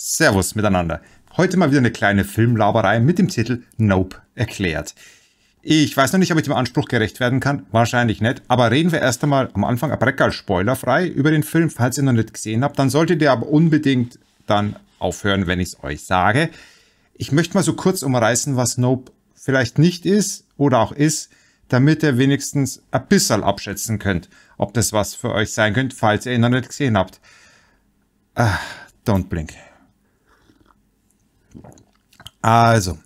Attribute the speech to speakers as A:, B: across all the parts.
A: Servus miteinander. Heute mal wieder eine kleine Filmlaberei mit dem Titel Nope erklärt. Ich weiß noch nicht, ob ich dem Anspruch gerecht werden kann. Wahrscheinlich nicht. Aber reden wir erst einmal am Anfang ab Reckal spoilerfrei über den Film. Falls ihr noch nicht gesehen habt, dann solltet ihr aber unbedingt dann aufhören, wenn ich es euch sage. Ich möchte mal so kurz umreißen, was Nope vielleicht nicht ist oder auch ist, damit ihr wenigstens ein bisschen abschätzen könnt, ob das was für euch sein könnte, falls ihr ihn noch nicht gesehen habt. Ah, don't blink. Also,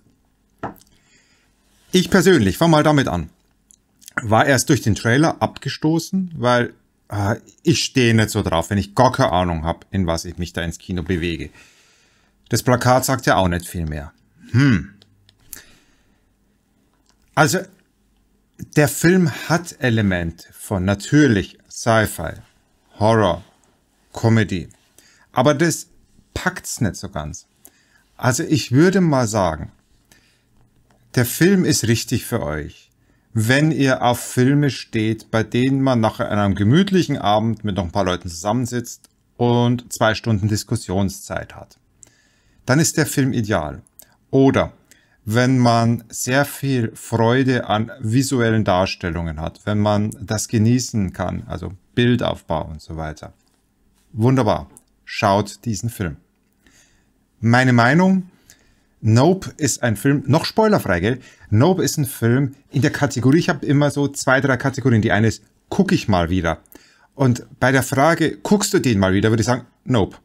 A: ich persönlich, fang mal damit an, war erst durch den Trailer abgestoßen, weil äh, ich stehe nicht so drauf, wenn ich gar keine Ahnung habe, in was ich mich da ins Kino bewege. Das Plakat sagt ja auch nicht viel mehr. Hm. Also, der Film hat Element von natürlich Sci-Fi, Horror, Comedy. Aber das packt's nicht so ganz. Also ich würde mal sagen, der Film ist richtig für euch, wenn ihr auf Filme steht, bei denen man nach einem gemütlichen Abend mit noch ein paar Leuten zusammensitzt und zwei Stunden Diskussionszeit hat. Dann ist der Film ideal. Oder wenn man sehr viel Freude an visuellen Darstellungen hat, wenn man das genießen kann, also Bildaufbau und so weiter. Wunderbar, schaut diesen Film meine Meinung, Nope ist ein Film, noch spoilerfrei, gell? Nope ist ein Film in der Kategorie, ich habe immer so zwei, drei Kategorien. Die eine ist, gucke ich mal wieder. Und bei der Frage, guckst du den mal wieder, würde ich sagen, Nope.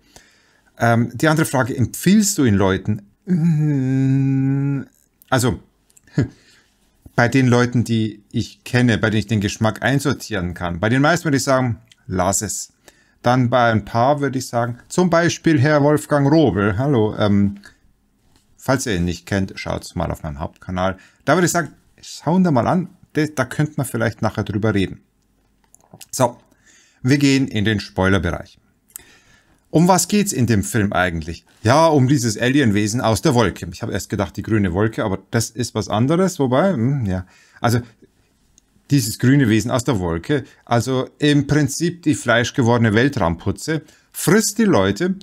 A: Ähm, die andere Frage, empfiehlst du ihn Leuten? Mm, also, bei den Leuten, die ich kenne, bei denen ich den Geschmack einsortieren kann, bei den meisten würde ich sagen, lass es. Dann bei ein paar würde ich sagen, zum Beispiel Herr Wolfgang Robel. Hallo, ähm, falls ihr ihn nicht kennt, schaut es mal auf meinem Hauptkanal. Da würde ich sagen, schauen wir mal an, da könnte man vielleicht nachher drüber reden. So, wir gehen in den Spoilerbereich. Um was geht's in dem Film eigentlich? Ja, um dieses Alienwesen aus der Wolke. Ich habe erst gedacht, die grüne Wolke, aber das ist was anderes. Wobei, mh, hm, ja. Also, dieses grüne Wesen aus der Wolke, also im Prinzip die fleischgewordene Weltraumputze, frisst die Leute.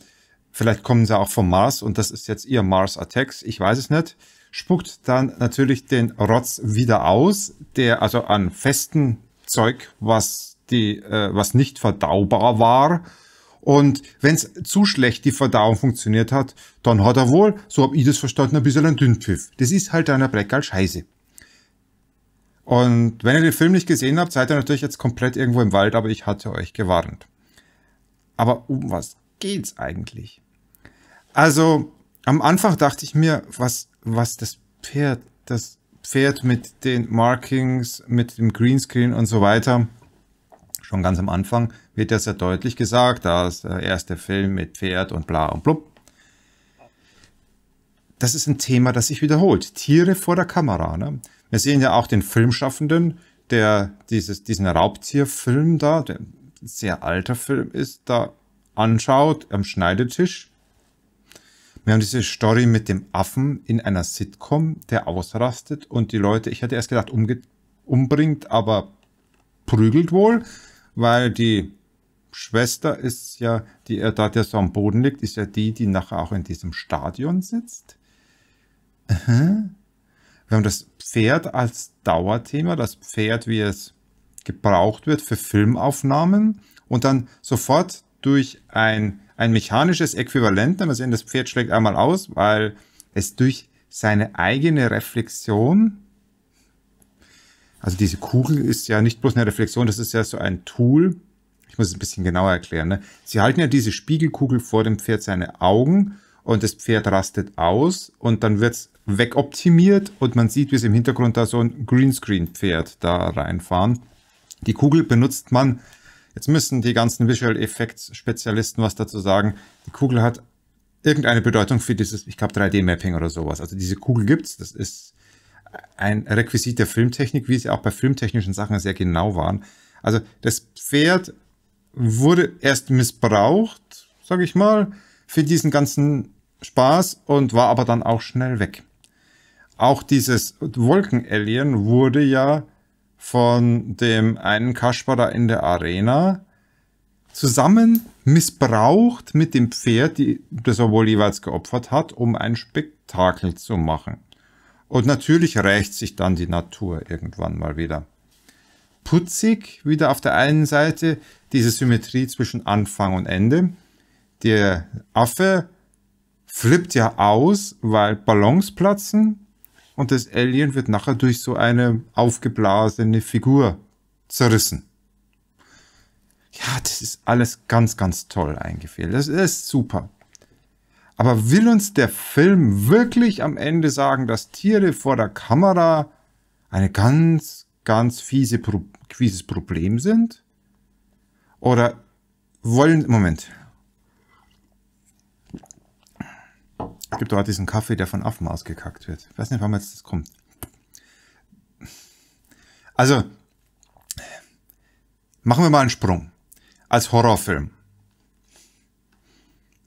A: Vielleicht kommen sie auch vom Mars und das ist jetzt ihr Mars Attacks, ich weiß es nicht. Spuckt dann natürlich den Rotz wieder aus, der also an festen Zeug, was die, äh, was nicht verdaubar war. Und wenn es zu schlecht die Verdauung funktioniert hat, dann hat er wohl, so hab ich das verstanden, ein bisschen einen Dünnpfiff. Das ist halt einer als Scheiße. Und wenn ihr den Film nicht gesehen habt, seid ihr natürlich jetzt komplett irgendwo im Wald, aber ich hatte euch gewarnt. Aber um was geht's eigentlich? Also, am Anfang dachte ich mir, was, was das Pferd, das Pferd mit den Markings, mit dem Greenscreen und so weiter, schon ganz am Anfang wird das ja deutlich gesagt, da ist der erste Film mit Pferd und bla und blub das ist ein Thema, das sich wiederholt. Tiere vor der Kamera. Ne? Wir sehen ja auch den Filmschaffenden, der dieses, diesen Raubtierfilm da, der ein sehr alter Film ist, da anschaut am Schneidetisch. Wir haben diese Story mit dem Affen in einer Sitcom, der ausrastet und die Leute, ich hatte erst gedacht, umbringt, aber prügelt wohl, weil die Schwester ist ja, die er da, der so am Boden liegt, ist ja die, die nachher auch in diesem Stadion sitzt. Aha. Wir haben das Pferd als Dauerthema, das Pferd, wie es gebraucht wird für Filmaufnahmen und dann sofort durch ein, ein mechanisches Äquivalent, sehen, das Pferd schlägt einmal aus, weil es durch seine eigene Reflexion, also diese Kugel ist ja nicht bloß eine Reflexion, das ist ja so ein Tool, ich muss es ein bisschen genauer erklären, ne? sie halten ja diese Spiegelkugel vor dem Pferd seine Augen und das Pferd rastet aus und dann wird es wegoptimiert und man sieht, wie es im Hintergrund da so ein Greenscreen-Pferd da reinfahren. Die Kugel benutzt man, jetzt müssen die ganzen Visual Effects-Spezialisten was dazu sagen, die Kugel hat irgendeine Bedeutung für dieses, ich glaube, 3D-Mapping oder sowas. Also diese Kugel gibt es, das ist ein Requisit der Filmtechnik, wie sie auch bei filmtechnischen Sachen sehr genau waren. Also das Pferd wurde erst missbraucht, sage ich mal, für diesen ganzen Spaß und war aber dann auch schnell weg. Auch dieses Wolkenalien wurde ja von dem einen Kasper in der Arena zusammen missbraucht mit dem Pferd, die, das er wohl jeweils geopfert hat, um ein Spektakel zu machen. Und natürlich rächt sich dann die Natur irgendwann mal wieder. Putzig wieder auf der einen Seite diese Symmetrie zwischen Anfang und Ende. Der Affe flippt ja aus, weil Ballons platzen und das Alien wird nachher durch so eine aufgeblasene Figur zerrissen. Ja, das ist alles ganz, ganz toll eingefehlt. Das ist super. Aber will uns der Film wirklich am Ende sagen, dass Tiere vor der Kamera eine ganz, ganz fiese Pro fieses Problem sind? Oder wollen, Moment, Es gibt auch diesen Kaffee, der von Affen ausgekackt wird. Ich weiß nicht, wann jetzt das kommt. Also, machen wir mal einen Sprung. Als Horrorfilm.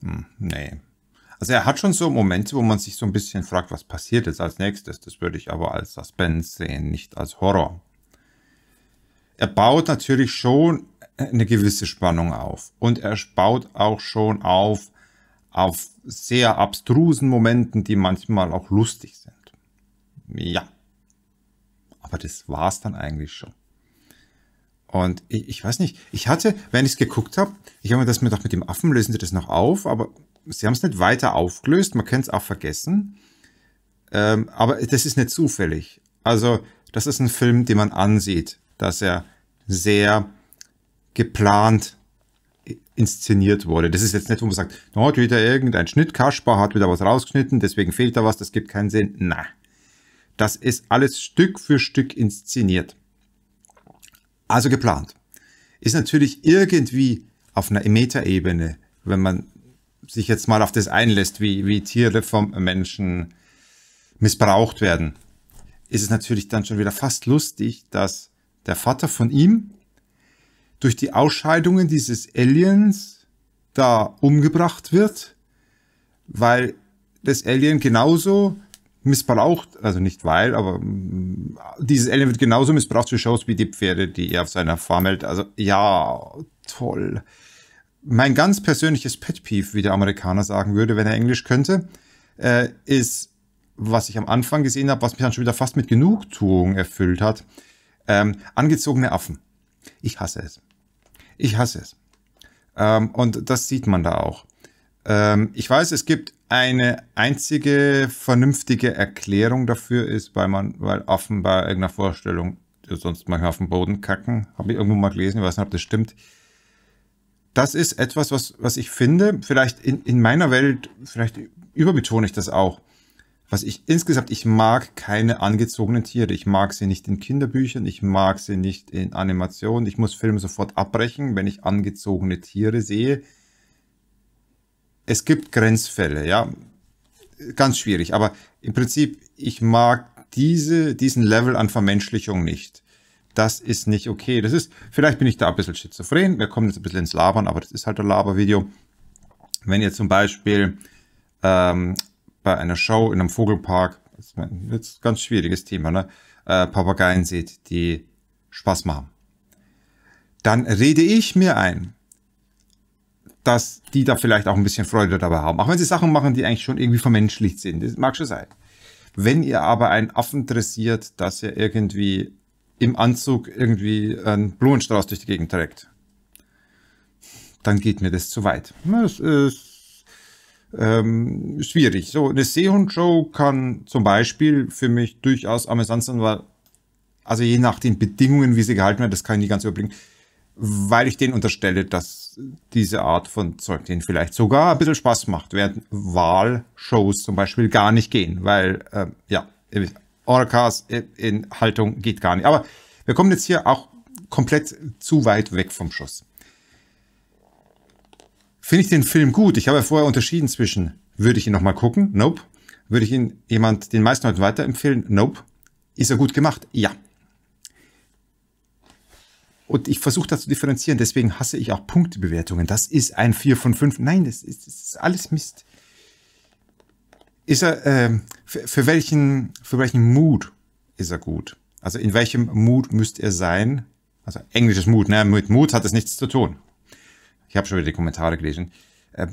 A: Hm, nee. Also er hat schon so Momente, wo man sich so ein bisschen fragt, was passiert jetzt als nächstes. Das würde ich aber als Suspense sehen, nicht als Horror. Er baut natürlich schon eine gewisse Spannung auf. Und er baut auch schon auf, auf sehr abstrusen Momenten, die manchmal auch lustig sind. Ja. Aber das war's dann eigentlich schon. Und ich, ich weiß nicht, ich hatte, wenn ich es geguckt habe, ich habe mir das mir gedacht, mit dem Affen lösen sie das noch auf, aber sie haben es nicht weiter aufgelöst, man kann es auch vergessen. Ähm, aber das ist nicht zufällig. Also, das ist ein Film, den man ansieht, dass er sehr geplant inszeniert wurde. Das ist jetzt nicht, wo man sagt, da hat wieder irgendein Schnitt, Kaspar hat wieder was rausgeschnitten, deswegen fehlt da was, das gibt keinen Sinn. Na, das ist alles Stück für Stück inszeniert. Also geplant. Ist natürlich irgendwie auf einer Metaebene, wenn man sich jetzt mal auf das einlässt, wie, wie Tiere vom Menschen missbraucht werden, ist es natürlich dann schon wieder fast lustig, dass der Vater von ihm durch die Ausscheidungen dieses Aliens da umgebracht wird, weil das Alien genauso missbraucht, also nicht weil, aber mm, dieses Alien wird genauso missbraucht für Shows wie die Pferde, die er auf seiner Farm hält. Also ja, toll. Mein ganz persönliches Pet Peeve, wie der Amerikaner sagen würde, wenn er Englisch könnte, äh, ist, was ich am Anfang gesehen habe, was mich dann schon wieder fast mit Genugtuung erfüllt hat, ähm, angezogene Affen. Ich hasse es. Ich hasse es. Ähm, und das sieht man da auch. Ähm, ich weiß, es gibt eine einzige vernünftige Erklärung dafür ist, weil man, weil Affen irgendeiner Vorstellung sonst manchmal auf den Boden kacken. Habe ich irgendwo mal gelesen, ich weiß nicht, ob das stimmt. Das ist etwas, was, was ich finde, vielleicht in, in meiner Welt, vielleicht überbetone ich das auch was ich insgesamt, ich mag keine angezogenen Tiere. Ich mag sie nicht in Kinderbüchern, ich mag sie nicht in Animationen. Ich muss Filme sofort abbrechen, wenn ich angezogene Tiere sehe. Es gibt Grenzfälle, ja. Ganz schwierig, aber im Prinzip, ich mag diese, diesen Level an Vermenschlichung nicht. Das ist nicht okay. Das ist, vielleicht bin ich da ein bisschen schizophren. Wir kommen jetzt ein bisschen ins Labern, aber das ist halt ein Labervideo. Wenn ihr zum Beispiel ähm, bei einer Show in einem Vogelpark, das ist ein ganz schwieriges Thema, ne? Äh, Papageien seht, die Spaß machen. Dann rede ich mir ein, dass die da vielleicht auch ein bisschen Freude dabei haben. Auch wenn sie Sachen machen, die eigentlich schon irgendwie vermenschlicht sind. Das mag schon sein. Wenn ihr aber einen Affen dressiert, dass er irgendwie im Anzug irgendwie einen Blumenstrauß durch die Gegend trägt, dann geht mir das zu weit. Das ist ähm, schwierig. So, eine Seehundshow kann zum Beispiel für mich durchaus amüsant sein, weil, also je nach den Bedingungen, wie sie gehalten werden, das kann ich nicht ganz überblicken, weil ich denen unterstelle, dass diese Art von Zeug denen vielleicht sogar ein bisschen Spaß macht, während Wahlshows zum Beispiel gar nicht gehen, weil, äh, ja, Orcas in Haltung geht gar nicht. Aber wir kommen jetzt hier auch komplett zu weit weg vom Schuss. Finde ich den Film gut? Ich habe ja vorher unterschieden zwischen, würde ich ihn nochmal gucken? Nope. Würde ich ihn jemand, den meisten Leuten weiterempfehlen? Nope. Ist er gut gemacht? Ja. Und ich versuche das zu differenzieren, deswegen hasse ich auch Punktebewertungen. Das ist ein 4 von 5. Nein, das ist, das ist alles Mist. Ist er, äh, für, für, welchen, für welchen Mut ist er gut? Also in welchem Mut müsste er sein? Also englisches Mut, ne? Mit Mut hat es nichts zu tun ich habe schon wieder die Kommentare gelesen. Äh,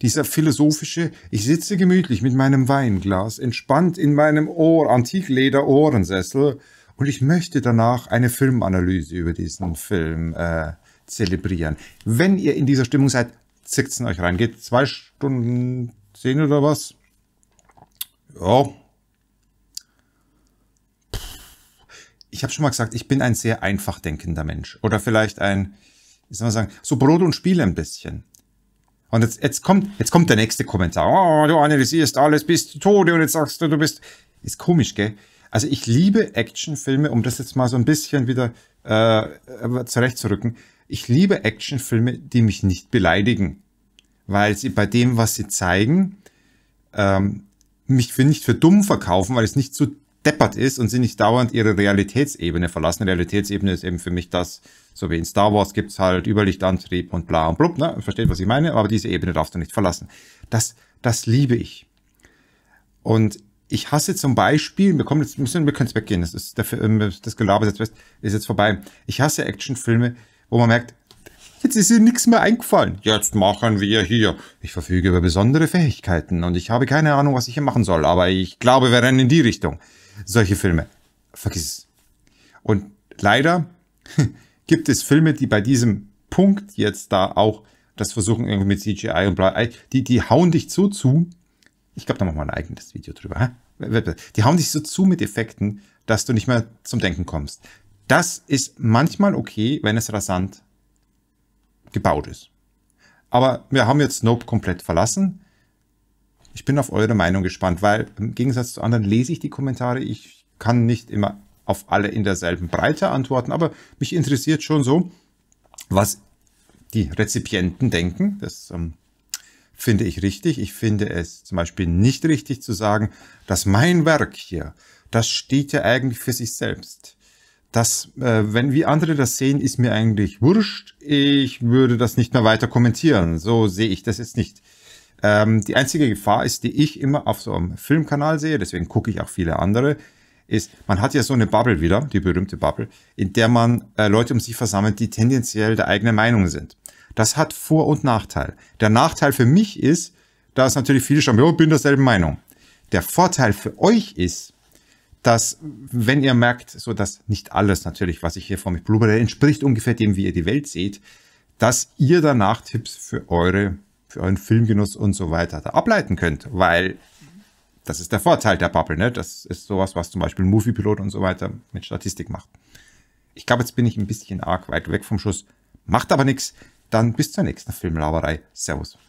A: dieser philosophische, ich sitze gemütlich mit meinem Weinglas, entspannt in meinem Ohr, Antikleder-Ohrensessel und ich möchte danach eine Filmanalyse über diesen Film äh, zelebrieren. Wenn ihr in dieser Stimmung seid, zickt's in euch rein. Geht zwei Stunden zehn oder was? Ja. Ich habe schon mal gesagt, ich bin ein sehr einfach denkender Mensch. Oder vielleicht ein, ich soll mal sagen, so Brot und Spiel ein bisschen. Und jetzt, jetzt, kommt, jetzt kommt der nächste Kommentar. Oh, du analysierst alles bis zu Tode und jetzt sagst du, du bist. Ist komisch, gell? Also ich liebe Actionfilme, um das jetzt mal so ein bisschen wieder äh, äh, zurechtzurücken. Ich liebe Actionfilme, die mich nicht beleidigen, weil sie bei dem, was sie zeigen, ähm, mich für nicht für dumm verkaufen, weil es nicht so deppert ist und sie nicht dauernd ihre Realitätsebene verlassen. Realitätsebene ist eben für mich das, so wie in Star Wars gibt es halt Überlichtantrieb und bla und blub, ne? Versteht, was ich meine? Aber diese Ebene darfst du nicht verlassen. Das, das liebe ich. Und ich hasse zum Beispiel, wir kommen jetzt, müssen, wir können es weggehen, das ist der, ähm, das Gelaber ist jetzt vorbei. Ich hasse Actionfilme, wo man merkt, jetzt ist ihr nichts mehr eingefallen. Jetzt machen wir hier. Ich verfüge über besondere Fähigkeiten und ich habe keine Ahnung, was ich hier machen soll, aber ich glaube, wir rennen in die Richtung solche Filme. Vergiss es. Und leider gibt es Filme, die bei diesem Punkt jetzt da auch das versuchen irgendwie mit CGI und bla, äh, die, die hauen dich so zu. Ich glaube, da machen wir ein eigenes Video drüber. Hä? Die hauen dich so zu mit Effekten, dass du nicht mehr zum Denken kommst. Das ist manchmal okay, wenn es rasant gebaut ist. Aber wir haben jetzt Snope komplett verlassen. Ich bin auf eure Meinung gespannt, weil im Gegensatz zu anderen lese ich die Kommentare. Ich kann nicht immer auf alle in derselben Breite antworten, aber mich interessiert schon so, was die Rezipienten denken. Das ähm, finde ich richtig. Ich finde es zum Beispiel nicht richtig zu sagen, dass mein Werk hier, das steht ja eigentlich für sich selbst. Das, äh, wenn wir andere das sehen, ist mir eigentlich wurscht. Ich würde das nicht mehr weiter kommentieren. So sehe ich das jetzt nicht. Ähm, die einzige Gefahr ist, die ich immer auf so einem Filmkanal sehe, deswegen gucke ich auch viele andere, ist, man hat ja so eine Bubble wieder, die berühmte Bubble, in der man äh, Leute um sich versammelt, die tendenziell der eigenen Meinung sind. Das hat Vor- und Nachteil. Der Nachteil für mich ist, dass natürlich viele schon, ja, bin derselben Meinung. Der Vorteil für euch ist, dass, wenn ihr merkt, so dass nicht alles natürlich, was ich hier vor mich blubbere, entspricht ungefähr dem, wie ihr die Welt seht, dass ihr danach Tipps für eure für euren Filmgenuss und so weiter da ableiten könnt, weil das ist der Vorteil der Bubble, ne? Das ist sowas, was zum Beispiel ein Moviepilot und so weiter mit Statistik macht. Ich glaube, jetzt bin ich ein bisschen arg weit weg vom Schuss. Macht aber nichts. Dann bis zur nächsten Filmlaberei. Servus.